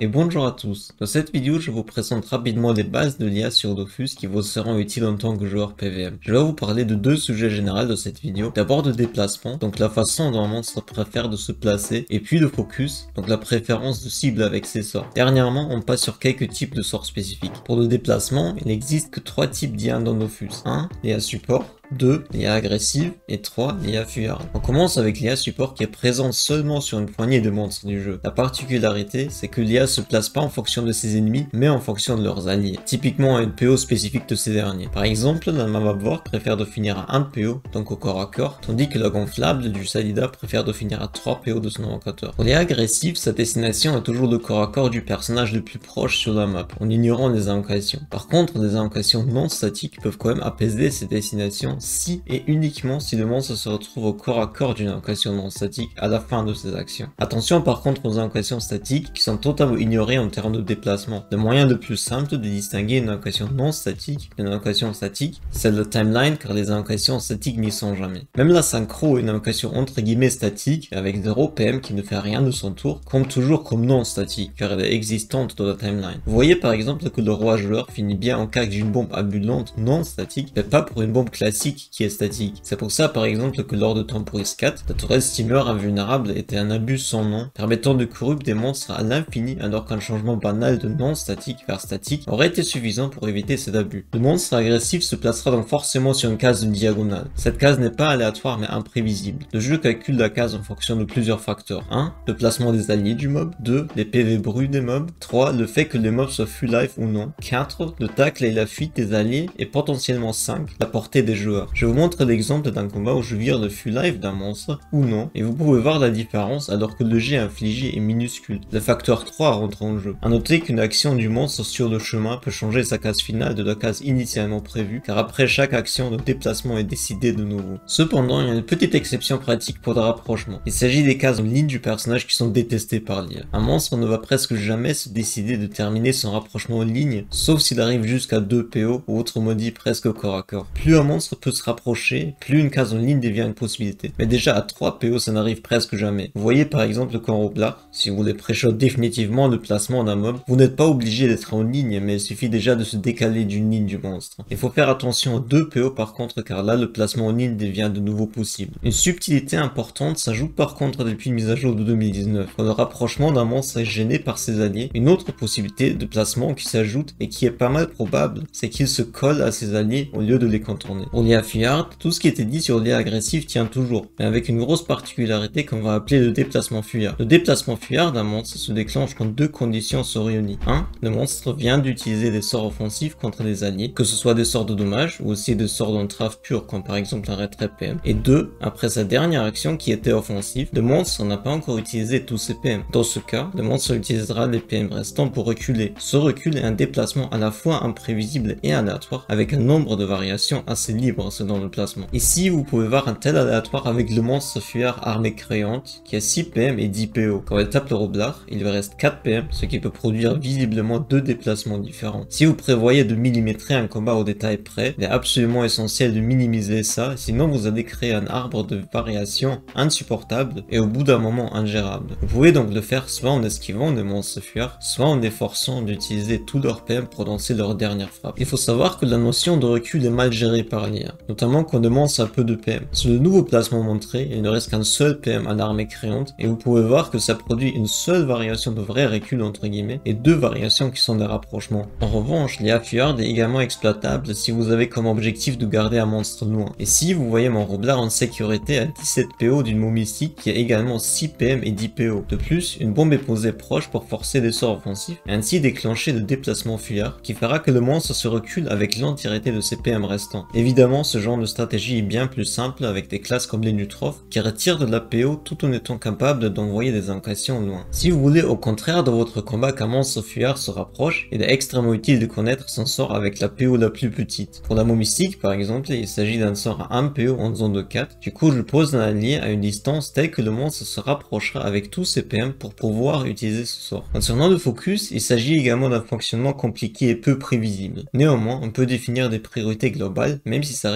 et bonjour à tous. Dans cette vidéo, je vous présente rapidement les bases de l'IA sur Dofus qui vous seront utiles en tant que joueur PVM. Je vais vous parler de deux sujets généraux dans cette vidéo. D'abord de déplacement, donc la façon dont un monstre préfère de se placer, et puis de focus, donc la préférence de cible avec ses sorts. Dernièrement, on passe sur quelques types de sorts spécifiques. Pour le déplacement, il n'existe que trois types d'IA dans Dofus. 1. L'IA support, 2, l'IA agressive, et 3, l'IA fuyard. On commence avec l'IA support qui est présent seulement sur une poignée de monstres du jeu. La particularité, c'est que l'IA se place pas en fonction de ses ennemis, mais en fonction de leurs alliés, typiquement une PO spécifique de ces derniers. Par exemple, la Mavavor préfère de finir à 1 PO, donc au corps à corps, tandis que la gonflable du Salida préfère de finir à 3 PO de son invocateur. Pour l'IA agressive, sa destination est toujours le corps à corps du personnage le plus proche sur la map, en ignorant les invocations. Par contre, des invocations non statiques peuvent quand même apaiser ses destinations si et uniquement si le monstre se retrouve au corps à corps d'une invocation non statique à la fin de ses actions. Attention par contre aux invocations statiques qui sont totalement ignorées en termes de déplacement. Le moyen le plus simple de distinguer une invocation non statique d'une invocation statique, c'est le timeline car les invocations statiques n'y sont jamais. Même la synchro est une invocation entre guillemets statique avec 0 PM qui ne fait rien de son tour, compte toujours comme non statique car elle est existante dans la timeline. Vous voyez par exemple que le roi joueur finit bien en cas d'une bombe ambulante non statique, mais pas pour une bombe classique qui est statique. C'est pour ça, par exemple, que lors de Temporis 4, la tourelle Steamer invulnérable était un abus sans nom, permettant de corrompre des monstres à l'infini alors qu'un changement banal de non statique vers statique aurait été suffisant pour éviter cet abus. Le monstre agressif se placera donc forcément sur une case diagonale. Cette case n'est pas aléatoire mais imprévisible. Le jeu calcule la case en fonction de plusieurs facteurs. 1. Le placement des alliés du mob. 2. Les PV bruts des mobs. 3. Le fait que les mobs soient full life ou non. 4. Le tacle et la fuite des alliés. Et potentiellement 5. La portée des jeux je vous montre l'exemple d'un combat où je vire le full live d'un monstre ou non, et vous pouvez voir la différence alors que le jet infligé est minuscule. Le facteur 3 rentre en jeu. A noter qu'une action du monstre sur le chemin peut changer sa case finale de la case initialement prévue, car après chaque action, le déplacement est décidé de nouveau. Cependant, il y a une petite exception pratique pour le rapprochement. Il s'agit des cases en ligne du personnage qui sont détestées par l'île. Un monstre ne va presque jamais se décider de terminer son rapprochement en ligne, sauf s'il arrive jusqu'à 2 PO ou autrement maudit presque corps à corps. Plus un monstre se rapprocher, plus une case en ligne devient une possibilité. Mais déjà à 3 PO ça n'arrive presque jamais. Vous voyez par exemple quand au là, si vous voulez pré définitivement le placement d'un mob, vous n'êtes pas obligé d'être en ligne, mais il suffit déjà de se décaler d'une ligne du monstre. Il faut faire attention aux 2 PO par contre, car là le placement en ligne devient de nouveau possible. Une subtilité importante s'ajoute par contre depuis une mise à jour de 2019, quand le rapprochement d'un monstre est gêné par ses alliés. Une autre possibilité de placement qui s'ajoute et qui est pas mal probable, c'est qu'il se colle à ses alliés au lieu de les contourner. On y à tout ce qui était dit sur les agressifs tient toujours, mais avec une grosse particularité qu'on va appeler le déplacement Fuyard. Le déplacement Fuyard d'un monstre se déclenche quand deux conditions se réunissent. 1. Le monstre vient d'utiliser des sorts offensifs contre des alliés, que ce soit des sorts de dommages ou aussi des sorts d'entrave pure comme par exemple un retrait PM. Et 2. Après sa dernière action qui était offensive, le monstre n'a pas encore utilisé tous ses PM. Dans ce cas, le monstre utilisera les PM restants pour reculer. Ce recul est un déplacement à la fois imprévisible et aléatoire avec un nombre de variations assez libre dans le placement. Ici, vous pouvez voir un tel aléatoire avec le monstre fuyard armée créante qui a 6 PM et 10 PO. Quand elle tape le roblard, il lui reste 4 PM, ce qui peut produire visiblement deux déplacements différents. Si vous prévoyez de millimétrer un combat au détail près, il est absolument essentiel de minimiser ça, sinon vous allez créer un arbre de variation insupportable et au bout d'un moment ingérable. Vous pouvez donc le faire soit en esquivant le monstre fuyard, soit en les forçant d'utiliser tous leurs PM pour lancer leur dernière frappe. Il faut savoir que la notion de recul est mal gérée par l'IA notamment qu'on demande un peu de PM. Sur le nouveau placement montré, il ne reste qu'un seul PM à l'armée créante, et vous pouvez voir que ça produit une seule variation de vrai recul entre guillemets, et deux variations qui sont des rapprochements. En revanche, les Fjord est également exploitable si vous avez comme objectif de garder un monstre loin. Et si vous voyez mon roublard en sécurité à 17 PO d'une mot mystique qui a également 6 PM et 10 PO. De plus, une bombe est posée proche pour forcer des sorts offensifs, et ainsi déclencher le déplacement fuyard, qui fera que le monstre se recule avec l'entièreté de ses PM restants. Évidemment, ce genre de stratégie est bien plus simple avec des classes comme les Nutrophes qui retirent de la PO tout en étant capables d'envoyer des incursions loin. Si vous voulez au contraire dans votre combat qu'un monstre fuyard se rapproche, il est extrêmement utile de connaître son sort avec la PO la plus petite. Pour la momistique par exemple, il s'agit d'un sort à 1 PO en zone de 4, du coup je le pose un allié à une distance telle que le monstre se rapprochera avec tous ses PM pour pouvoir utiliser ce sort. Concernant le focus, il s'agit également d'un fonctionnement compliqué et peu prévisible. Néanmoins, on peut définir des priorités globales, même si ça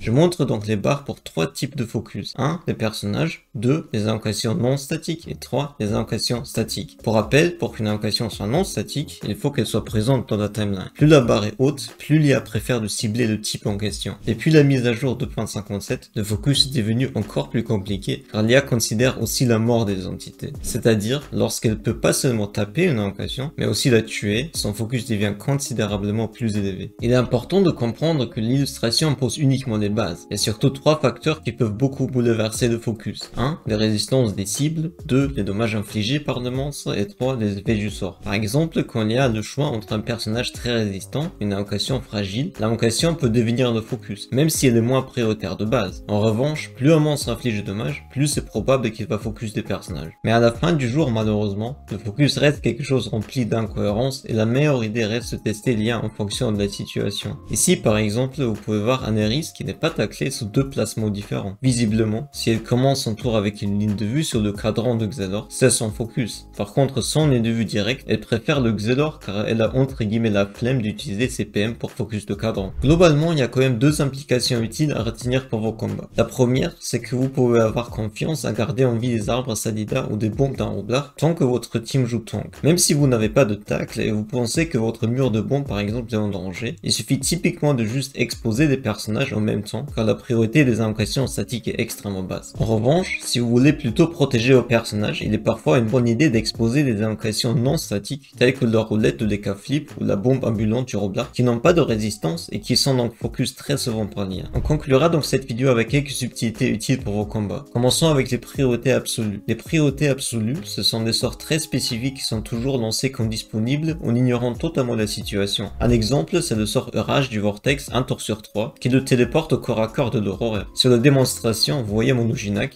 je montre donc les barres pour trois types de focus. 1. Les personnages. 2. Les invocations non statiques. Et 3. Les invocations statiques. Pour rappel, pour qu'une invocation soit non statique, il faut qu'elle soit présente dans la timeline. Plus la barre est haute, plus l'IA préfère de cibler le type en question. Depuis la mise à jour 2.57, le focus est devenu encore plus compliqué car l'IA considère aussi la mort des entités. C'est-à-dire, lorsqu'elle peut pas seulement taper une invocation, mais aussi la tuer, son focus devient considérablement plus élevé. Il est important de comprendre que l'illustration pose uniquement des bases. Il y a surtout trois facteurs qui peuvent beaucoup bouleverser le focus. 1. Les résistances des cibles, 2. Les dommages infligés par le monstre et 3. Les effets du sort. Par exemple, quand il y a le choix entre un personnage très résistant et une invocation fragile, l'invocation peut devenir le focus, même si elle est moins prioritaire de base. En revanche, plus un monstre inflige de dommages, plus c'est probable qu'il va focus des personnages. Mais à la fin du jour, malheureusement, le focus reste quelque chose rempli d'incohérences et la meilleure idée reste de tester les liens en fonction de la situation. Ici, par exemple, vous pouvez voir un Aneris qui n'est pas taclé sous deux placements différents. Visiblement, si elle commence son tour avec une ligne de vue sur le cadran de Xelor, c'est son focus. Par contre, sans ligne de vue directe, elle préfère le Xelor car elle a entre guillemets la flemme d'utiliser ses PM pour focus de cadran. Globalement, il y a quand même deux implications utiles à retenir pour vos combats. La première, c'est que vous pouvez avoir confiance à garder en vie des arbres à Salida ou des bombes d'un roublard tant que votre team joue tank. Même si vous n'avez pas de tacle et vous pensez que votre mur de bombe par exemple est en danger, il suffit typiquement de juste exposer des personnage en même temps, car la priorité des impressions statiques est extrêmement basse. En revanche, si vous voulez plutôt protéger vos personnages, il est parfois une bonne idée d'exposer des impressions non statiques, telles que la roulette de cas flip ou la bombe ambulante du roblard, qui n'ont pas de résistance et qui sont donc focus très souvent par lien. On conclura donc cette vidéo avec quelques subtilités utiles pour vos combats. Commençons avec les priorités absolues. Les priorités absolues, ce sont des sorts très spécifiques qui sont toujours lancés quand disponibles en ignorant totalement la situation. Un exemple, c'est le sort Eurage du Vortex 1 tour sur 3 qui le téléporte au corps à corps de l'aurore Sur la démonstration, vous voyez mon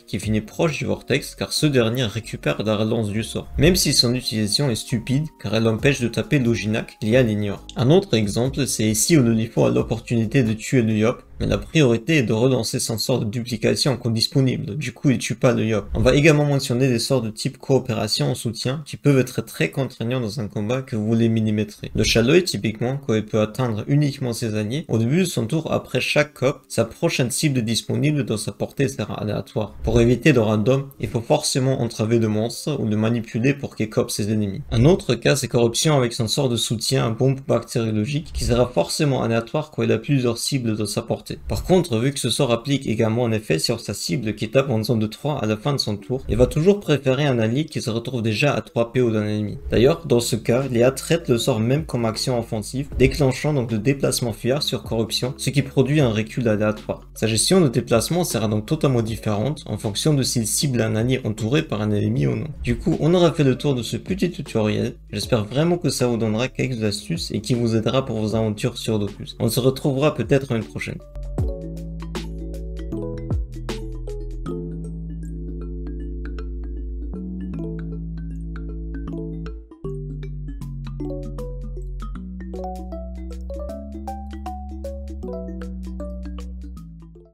qui finit proche du vortex car ce dernier récupère la relance du sort. Même si son utilisation est stupide car elle empêche de taper l'oginac, à ignore. Un autre exemple, c'est ici où le Nifo a l'opportunité de tuer le Yop mais la priorité est de relancer son sort de duplication quand disponible, du coup il tue pas le Yop. On va également mentionner des sorts de type coopération ou soutien qui peuvent être très contraignants dans un combat que vous voulez millimétrer. Le est typiquement, quand il peut atteindre uniquement ses alliés, au début de son tour après chaque cop, sa prochaine cible disponible dans sa portée sera aléatoire. Pour éviter de random, il faut forcément entraver de monstres ou le manipuler pour qu'il cope ses ennemis. Un autre cas c'est Corruption avec son sort de soutien, bombe bactériologique, qui sera forcément aléatoire quand il a plusieurs cibles dans sa portée par contre, vu que ce sort applique également un effet sur sa cible qui tape en zone de 3 à la fin de son tour, il va toujours préférer un allié qui se retrouve déjà à 3 PO d'un ennemi. D'ailleurs, dans ce cas, Léa traite le sort même comme action offensive, déclenchant donc le déplacement fuyard sur corruption, ce qui produit un recul aléatoire. Sa gestion de déplacement sera donc totalement différente en fonction de s'il cible un allié entouré par un ennemi ou non. Du coup, on aura fait le tour de ce petit tutoriel. J'espère vraiment que ça vous donnera quelques astuces et qui vous aidera pour vos aventures sur Docus. On se retrouvera peut-être une prochaine.